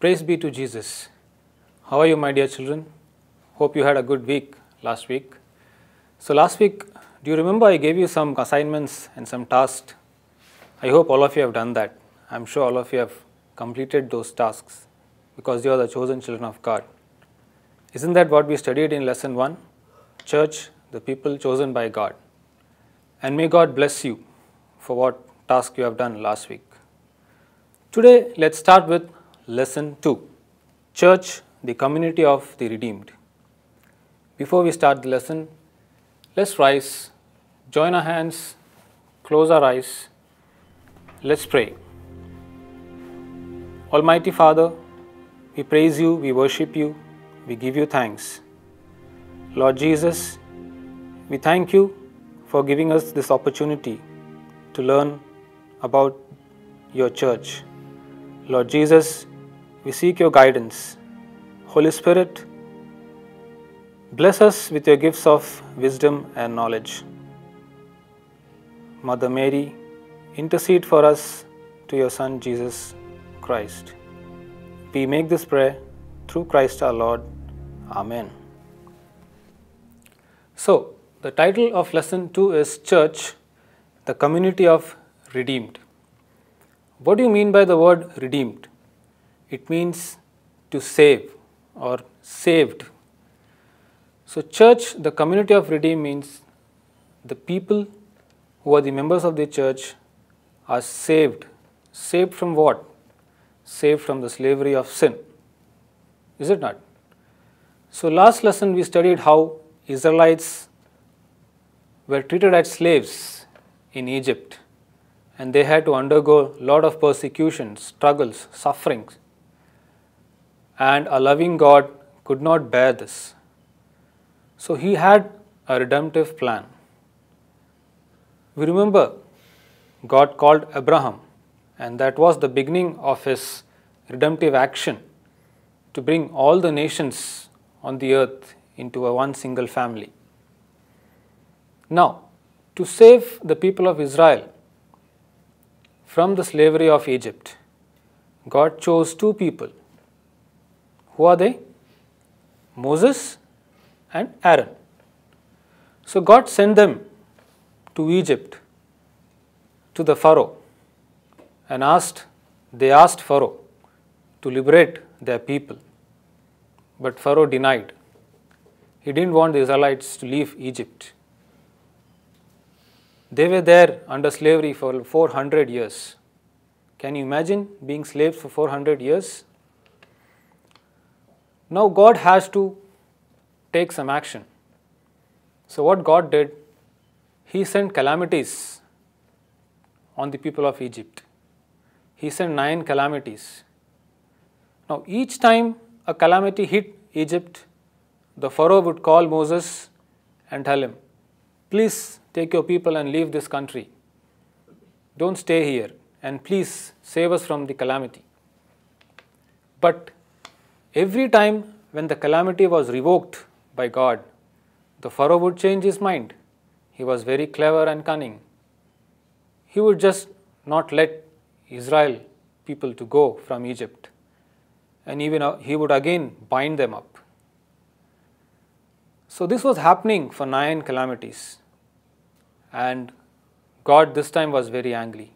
Praise be to Jesus. How are you, my dear children? Hope you had a good week last week. So, last week, do you remember I gave you some assignments and some tasks? I hope all of you have done that. I am sure all of you have completed those tasks because you are the chosen children of God. Isn't that what we studied in lesson 1? Church, the people chosen by God. And may God bless you for what task you have done last week. Today, let's start with Lesson 2 Church, the Community of the Redeemed. Before we start the lesson, let's rise, join our hands, close our eyes, let's pray. Almighty Father, we praise you, we worship you, we give you thanks. Lord Jesus, we thank you for giving us this opportunity to learn about your church. Lord Jesus, we seek your guidance. Holy Spirit, bless us with your gifts of wisdom and knowledge. Mother Mary, intercede for us to your Son Jesus Christ. We make this prayer through Christ our Lord. Amen. So, the title of lesson 2 is Church, the Community of Redeemed. What do you mean by the word redeemed? It means to save or saved. So, church, the community of redeem means the people who are the members of the church are saved. Saved from what? Saved from the slavery of sin. Is it not? So, last lesson we studied how Israelites were treated as slaves in Egypt and they had to undergo lot of persecutions, struggles, sufferings and a loving God could not bear this. So he had a redemptive plan. We remember God called Abraham, and that was the beginning of his redemptive action to bring all the nations on the earth into a one single family. Now, to save the people of Israel from the slavery of Egypt, God chose two people who are they? Moses and Aaron. So God sent them to Egypt, to the Pharaoh, and asked, they asked Pharaoh to liberate their people. But Pharaoh denied. He didn't want the Israelites to leave Egypt. They were there under slavery for 400 years. Can you imagine being slaves for 400 years? Now God has to take some action. So what God did, He sent calamities on the people of Egypt. He sent nine calamities. Now each time a calamity hit Egypt, the Pharaoh would call Moses and tell him, please take your people and leave this country. Don't stay here and please save us from the calamity. But Every time when the calamity was revoked by God, the Pharaoh would change his mind. He was very clever and cunning. He would just not let Israel people to go from Egypt. And even uh, he would again bind them up. So this was happening for nine calamities. And God this time was very angry.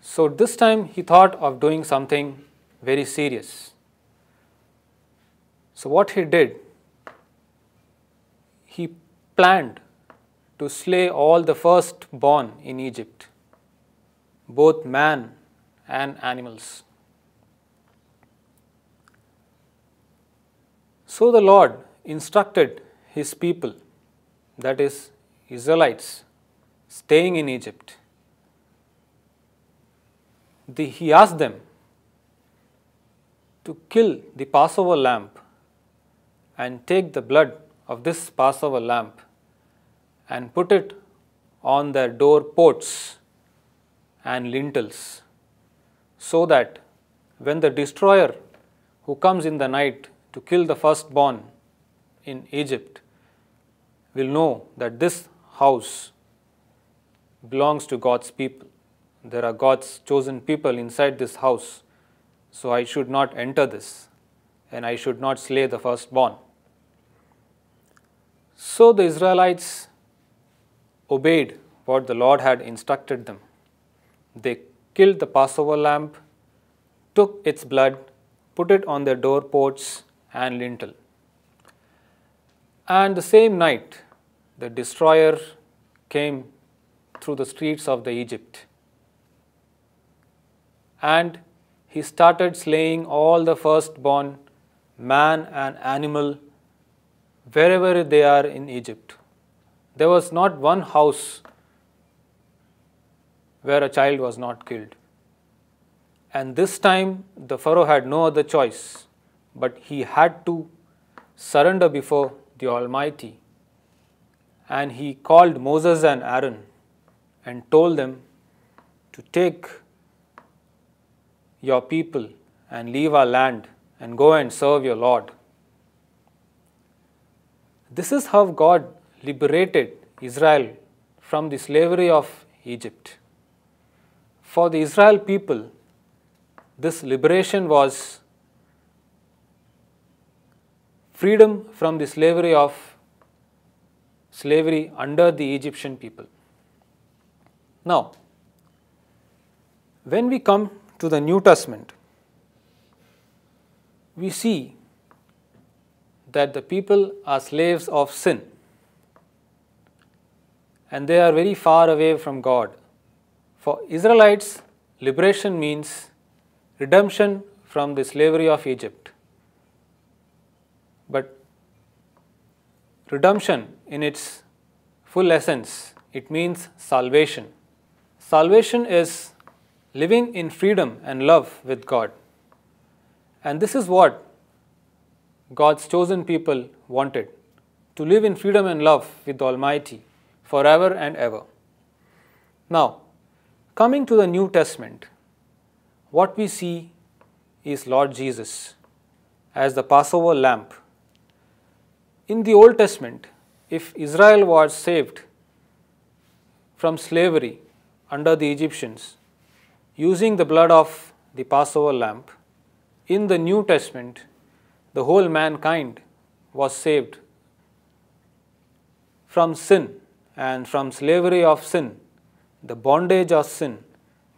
So this time he thought of doing something very serious. So, what he did, he planned to slay all the firstborn in Egypt, both man and animals. So the Lord instructed his people, that is, Israelites, staying in Egypt. The, he asked them to kill the Passover lamb and take the blood of this Passover lamp, and put it on their door ports and lintels so that when the destroyer who comes in the night to kill the firstborn in Egypt will know that this house belongs to God's people. There are God's chosen people inside this house, so I should not enter this and I should not slay the firstborn. So, the Israelites obeyed what the Lord had instructed them. They killed the Passover lamb, took its blood, put it on their doorposts and lintel. And the same night, the destroyer came through the streets of the Egypt. And he started slaying all the firstborn, man and animal, wherever they are in Egypt. There was not one house where a child was not killed. And this time the Pharaoh had no other choice, but he had to surrender before the Almighty. And he called Moses and Aaron and told them to take your people and leave our land and go and serve your Lord. This is how God liberated Israel from the slavery of Egypt. For the Israel people, this liberation was freedom from the slavery of slavery under the Egyptian people. Now, when we come to the New Testament, we see that the people are slaves of sin and they are very far away from God. For Israelites, liberation means redemption from the slavery of Egypt. But redemption in its full essence, it means salvation. Salvation is living in freedom and love with God. And this is what God's chosen people wanted to live in freedom and love with the Almighty forever and ever. Now, coming to the New Testament, what we see is Lord Jesus as the Passover lamb. In the Old Testament, if Israel was saved from slavery under the Egyptians using the blood of the Passover lamb, in the New Testament, the whole mankind was saved from sin and from slavery of sin, the bondage of sin,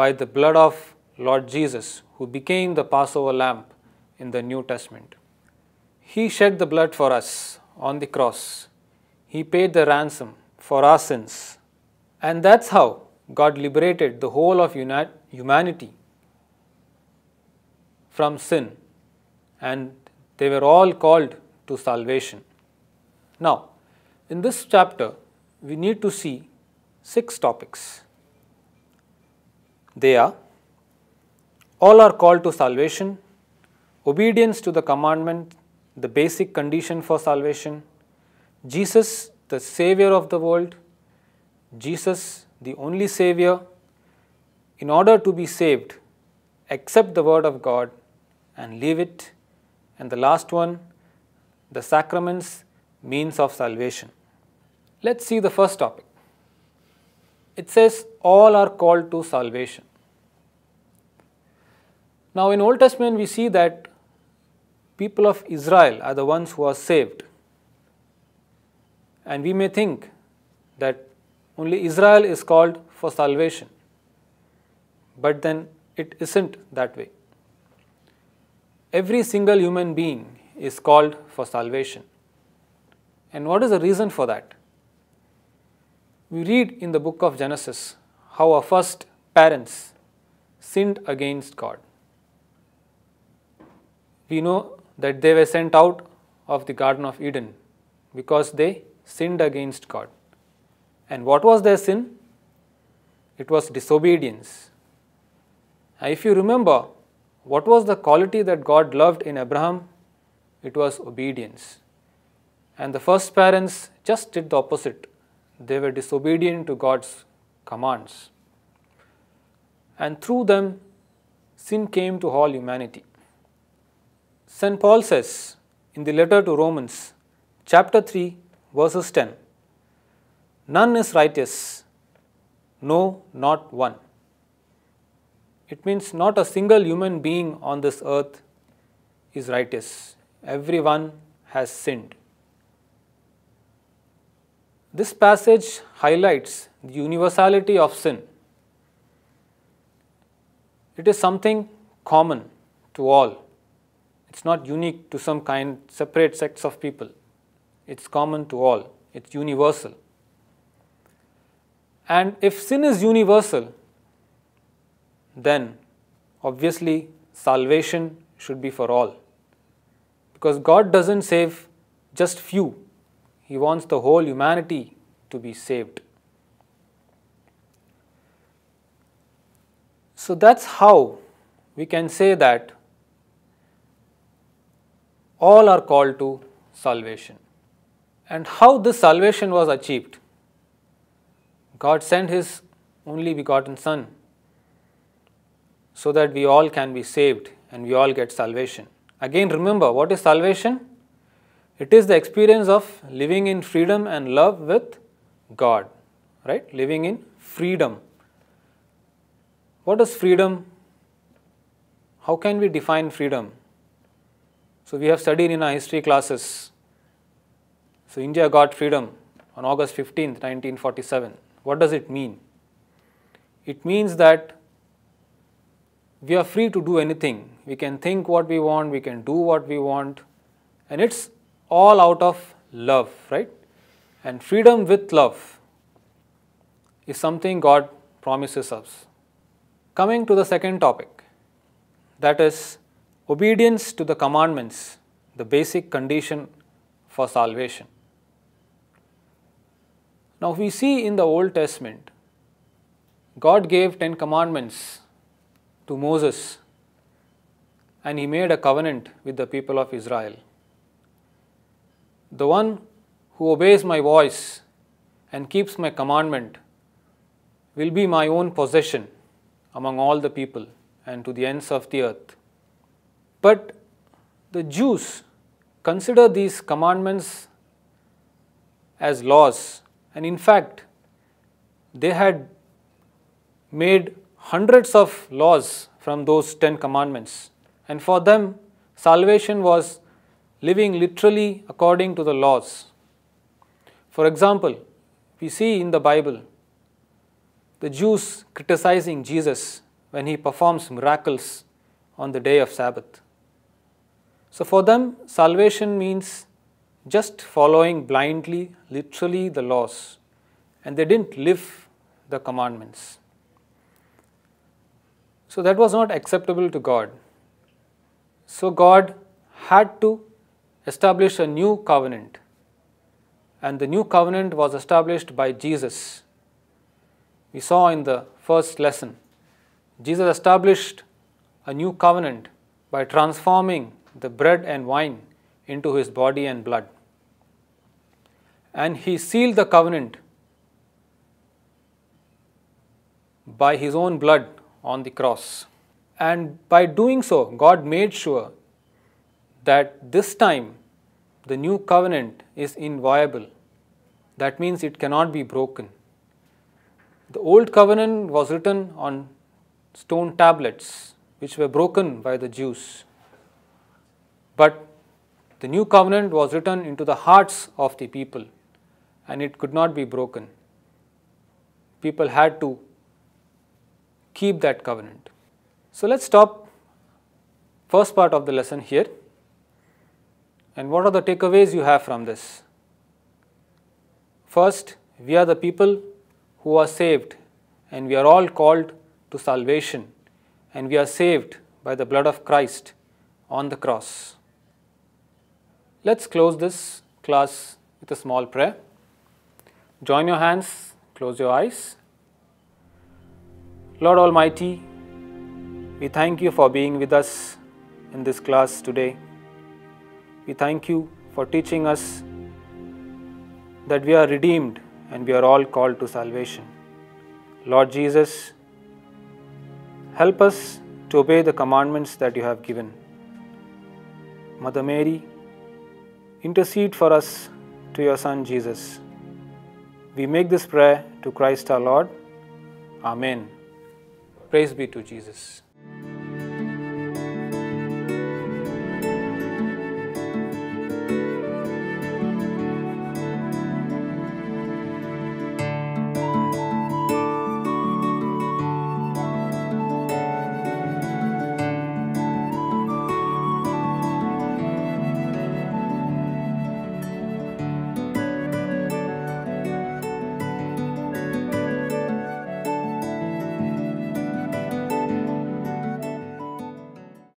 by the blood of Lord Jesus, who became the Passover lamb in the New Testament. He shed the blood for us on the cross. He paid the ransom for our sins. And that's how God liberated the whole of humanity from sin and they were all called to salvation. Now, in this chapter, we need to see six topics. They are all are called to salvation, obedience to the commandment, the basic condition for salvation, Jesus, the Savior of the world, Jesus, the only Savior, in order to be saved, accept the word of God and leave it and the last one, the sacraments, means of salvation. Let's see the first topic. It says all are called to salvation. Now in Old Testament we see that people of Israel are the ones who are saved. And we may think that only Israel is called for salvation. But then it isn't that way every single human being is called for salvation. And what is the reason for that? We read in the book of Genesis how our first parents sinned against God. We know that they were sent out of the Garden of Eden because they sinned against God. And what was their sin? It was disobedience. Now, if you remember, what was the quality that God loved in Abraham? It was obedience. And the first parents just did the opposite. They were disobedient to God's commands. And through them, sin came to all humanity. St. Paul says in the letter to Romans, chapter 3, verses 10 None is righteous, no, not one. It means not a single human being on this earth is righteous. Everyone has sinned. This passage highlights the universality of sin. It is something common to all. It is not unique to some kind separate sects of people. It is common to all. It is universal. And if sin is universal, then obviously salvation should be for all. Because God doesn't save just few, He wants the whole humanity to be saved. So that's how we can say that all are called to salvation. And how this salvation was achieved? God sent His only begotten Son so that we all can be saved and we all get salvation. Again, remember what is salvation? It is the experience of living in freedom and love with God, right? Living in freedom. What is freedom? How can we define freedom? So, we have studied in our history classes. So, India got freedom on August 15, 1947. What does it mean? It means that we are free to do anything. We can think what we want, we can do what we want and it is all out of love, right. And freedom with love is something God promises us. Coming to the second topic that is obedience to the commandments, the basic condition for salvation. Now, we see in the Old Testament, God gave 10 commandments to Moses and he made a covenant with the people of Israel. The one who obeys my voice and keeps my commandment will be my own possession among all the people and to the ends of the earth. But the Jews consider these commandments as laws, and in fact, they had made hundreds of laws from those Ten Commandments. And for them, salvation was living literally according to the laws. For example, we see in the Bible the Jews criticizing Jesus when he performs miracles on the day of Sabbath. So, for them, salvation means just following blindly, literally, the laws, and they didn't live the commandments. So that was not acceptable to God. So God had to establish a new covenant and the new covenant was established by Jesus. We saw in the first lesson, Jesus established a new covenant by transforming the bread and wine into his body and blood. And he sealed the covenant by his own blood on the cross. And by doing so, God made sure that this time the new covenant is inviolable. That means it cannot be broken. The old covenant was written on stone tablets which were broken by the Jews. But the new covenant was written into the hearts of the people and it could not be broken. People had to keep that covenant. So, let us stop first part of the lesson here and what are the takeaways you have from this? First, we are the people who are saved and we are all called to salvation and we are saved by the blood of Christ on the cross. Let us close this class with a small prayer. Join your hands, close your eyes Lord Almighty, we thank you for being with us in this class today. We thank you for teaching us that we are redeemed and we are all called to salvation. Lord Jesus, help us to obey the commandments that you have given. Mother Mary, intercede for us to your Son Jesus. We make this prayer to Christ our Lord. Amen. Praise be to Jesus.